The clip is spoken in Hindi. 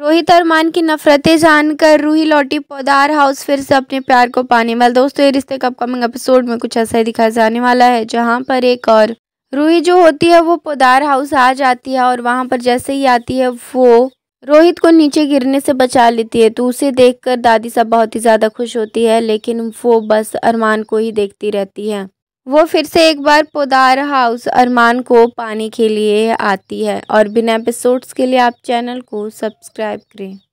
रोहित और मान की नफरतें जानकर रूही लौटी पौधार हाउस फिर से अपने प्यार को पाने वाले दोस्तों ये रिश्ते का अपकमिंग एपिसोड में कुछ ऐसा ही दिखाया जाने वाला है जहाँ पर एक और रूही जो होती है वो पौधार हाउस आ जाती है और वहाँ पर जैसे ही आती है वो रोहित को नीचे गिरने से बचा लेती है तो उसे देखकर दादी सब बहुत ही ज़्यादा खुश होती है लेकिन वो बस अरमान को ही देखती रहती है वो फिर से एक बार पोदार हाउस अरमान को पाने के लिए आती है और बिना एपिसोड्स के लिए आप चैनल को सब्सक्राइब करें